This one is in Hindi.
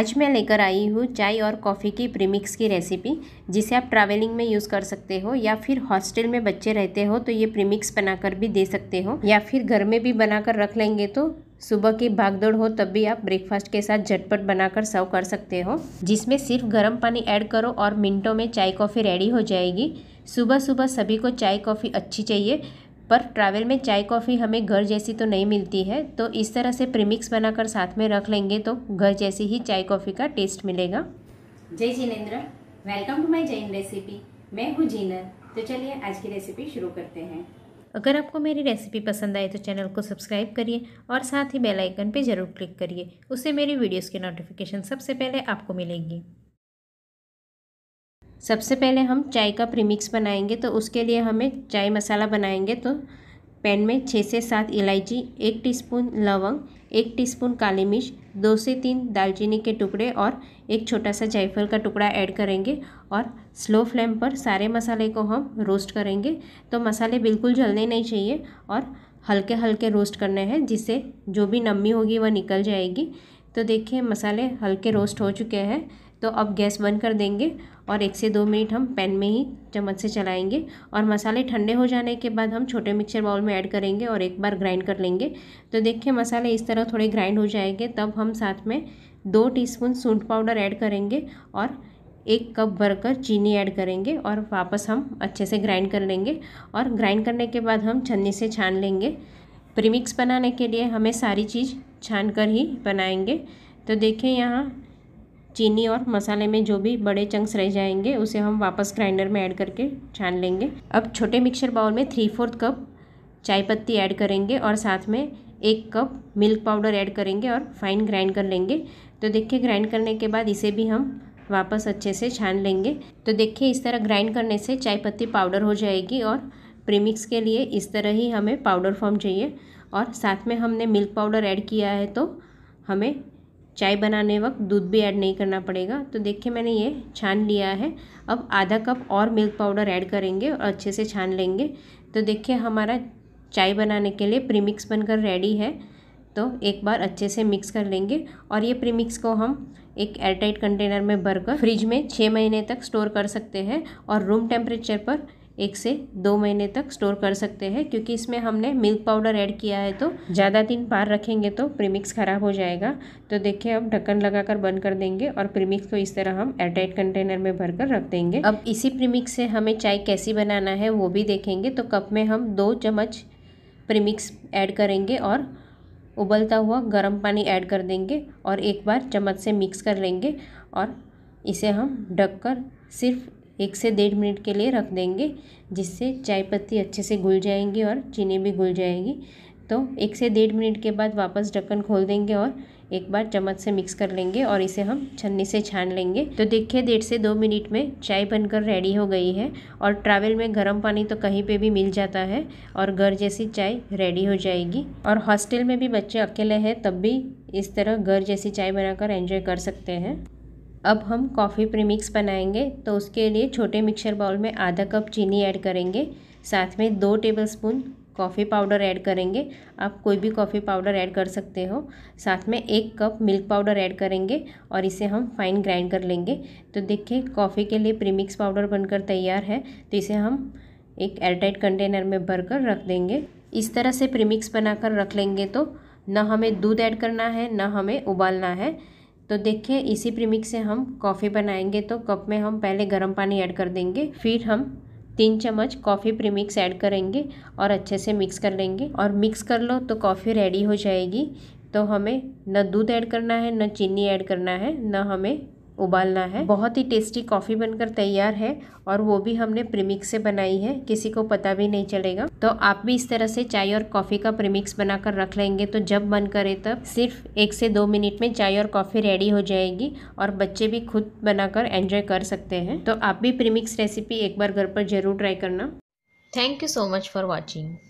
आज मैं लेकर आई हूँ चाय और कॉफ़ी की प्रीमिक्स की रेसिपी जिसे आप ट्रैवलिंग में यूज़ कर सकते हो या फिर हॉस्टल में बच्चे रहते हो तो ये प्रीमिक्स बनाकर भी दे सकते हो या फिर घर में भी बनाकर रख लेंगे तो सुबह की भागदौड़ हो तब भी आप ब्रेकफास्ट के साथ झटपट बनाकर सर्व कर सकते हो जिसमें सिर्फ गर्म पानी ऐड करो और मिनटों में चाय कॉफ़ी रेडी हो जाएगी सुबह सुबह सभी को चाय कॉफ़ी अच्छी चाहिए पर ट्रैवल में चाय कॉफ़ी हमें घर जैसी तो नहीं मिलती है तो इस तरह से प्रीमिक्स बनाकर साथ में रख लेंगे तो घर जैसी ही चाय कॉफ़ी का टेस्ट मिलेगा जय जिनेन्द्र welcome to my Jain recipe मैं हूँ जीनर तो चलिए आज की रेसिपी शुरू करते हैं अगर आपको मेरी रेसिपी पसंद आए तो चैनल को सब्सक्राइब करिए और साथ ही बेलाइकन पर ज़रूर क्लिक करिए उससे मेरी वीडियोज़ की नोटिफिकेशन सबसे पहले आपको मिलेगी सबसे पहले हम चाय का प्रीमिक्स बनाएंगे तो उसके लिए हमें चाय मसाला बनाएंगे तो पैन में छः से सात इलायची एक टीस्पून लवंग एक टीस्पून काली मिर्च दो से तीन दालचीनी के टुकड़े और एक छोटा सा जायफल का टुकड़ा ऐड करेंगे और स्लो फ्लेम पर सारे मसाले को हम रोस्ट करेंगे तो मसाले बिल्कुल जलने नहीं चाहिए और हल्के हल्के रोस्ट करने हैं जिससे जो भी नमी होगी वह निकल जाएगी तो देखिए मसाले हल्के रोस्ट हो चुके हैं तो अब गैस बंद कर देंगे और एक से दो मिनट हम पैन में ही चम्मच से चलाएंगे और मसाले ठंडे हो जाने के बाद हम छोटे मिक्सर बाउल में ऐड करेंगे और एक बार ग्राइंड कर लेंगे तो देखिए मसाले इस तरह थोड़े ग्राइंड हो जाएंगे तब हम साथ में दो टीस्पून सूंठ पाउडर ऐड करेंगे और एक कप भरकर चीनी ऐड करेंगे और वापस हम अच्छे से ग्राइंड कर लेंगे और ग्राइंड करने के बाद हम छन्नी से छान लेंगे प्रीमिक्स बनाने के लिए हमें सारी चीज़ छान कर ही बनाएंगे तो देखिए यहाँ चीनी और मसाले में जो भी बड़े चंक्स रह जाएंगे उसे हम वापस ग्राइंडर में ऐड करके छान लेंगे अब छोटे मिक्सर बाउल में थ्री फोर्थ कप चाय पत्ती ऐड करेंगे और साथ में एक कप मिल्क पाउडर ऐड करेंगे और फाइन ग्राइंड कर लेंगे तो देखिए ग्राइंड करने के बाद इसे भी हम वापस अच्छे से छान लेंगे तो देखिए इस तरह ग्राइंड करने से चाय पत्ती पाउडर हो जाएगी और प्रीमिक्स के लिए इस तरह ही हमें पाउडर फॉर्म चाहिए और साथ में हमने मिल्क पाउडर ऐड किया है तो हमें चाय बनाने वक्त दूध भी ऐड नहीं करना पड़ेगा तो देखिए मैंने ये छान लिया है अब आधा कप और मिल्क पाउडर ऐड करेंगे और अच्छे से छान लेंगे तो देखिए हमारा चाय बनाने के लिए प्रीमिक्स बनकर रेडी है तो एक बार अच्छे से मिक्स कर लेंगे और ये प्रीमिक्स को हम एक एयरटाइट कंटेनर में भरकर फ्रिज में छः महीने तक स्टोर कर सकते हैं और रूम टेम्परेचर पर एक से दो महीने तक स्टोर कर सकते हैं क्योंकि इसमें हमने मिल्क पाउडर ऐड किया है तो ज़्यादा दिन पार रखेंगे तो प्रीमिक्स ख़राब हो जाएगा तो देखिए अब ढक्कन लगाकर बंद कर देंगे और प्रीमिक्स को इस तरह हम एयरटाइट कंटेनर में भर कर रख देंगे अब इसी प्रीमिक्स से हमें चाय कैसी बनाना है वो भी देखेंगे तो कप में हम दो चम्मच प्रीमिक्स ऐड करेंगे और उबलता हुआ गर्म पानी ऐड कर देंगे और एक बार चम्मच से मिक्स कर लेंगे और इसे हम ढककर सिर्फ एक से डेढ़ मिनट के लिए रख देंगे जिससे चाय पत्ती अच्छे से घुल जाएंगी और चीनी भी घुल जाएगी तो एक से डेढ़ मिनट के बाद वापस ढक्कन खोल देंगे और एक बार चम्मच से मिक्स कर लेंगे और इसे हम छन्नी से छान लेंगे तो देखिए डेढ़ से दो मिनट में चाय बनकर रेडी हो गई है और ट्रैवल में गर्म पानी तो कहीं पे भी मिल जाता है और घर जैसी चाय रेडी हो जाएगी और हॉस्टल में भी बच्चे अकेले हैं तब भी इस तरह घर जैसी चाय बनाकर एंजॉय कर सकते हैं अब हम कॉफ़ी प्रीमिक्स बनाएंगे तो उसके लिए छोटे मिक्सर बाउल में आधा कप चीनी ऐड करेंगे साथ में दो टेबलस्पून कॉफ़ी पाउडर ऐड करेंगे आप कोई भी कॉफ़ी पाउडर ऐड कर सकते हो साथ में एक कप मिल्क पाउडर ऐड करेंगे और इसे हम फाइन ग्राइंड कर लेंगे तो देखिए कॉफ़ी के लिए प्रीमिक्स पाउडर बनकर तैयार है तो इसे हम एक एयरटाइट कंटेनर में भर कर रख देंगे इस तरह से प्रीमिक्स बनाकर रख लेंगे तो ना हमें दूध ऐड करना है ना हमें उबालना है तो देखिए इसी प्रीमिक्स से हम कॉफ़ी बनाएंगे तो कप में हम पहले गर्म पानी ऐड कर देंगे फिर हम तीन चम्मच कॉफ़ी प्रीमिक्स ऐड करेंगे और अच्छे से मिक्स कर लेंगे और मिक्स कर लो तो कॉफ़ी रेडी हो जाएगी तो हमें न दूध ऐड करना है न चीनी ऐड करना है न हमें उबालना है बहुत ही टेस्टी कॉफ़ी बनकर तैयार है और वो भी हमने प्रीमिक्स से बनाई है किसी को पता भी नहीं चलेगा तो आप भी इस तरह से चाय और कॉफ़ी का प्रीमिक्स बनाकर रख लेंगे तो जब मन करे तब सिर्फ एक से दो मिनट में चाय और कॉफ़ी रेडी हो जाएगी और बच्चे भी खुद बनाकर एंजॉय कर सकते हैं तो आप भी प्रीमिक्स रेसिपी एक बार घर पर ज़रूर ट्राई करना thank you so much for watching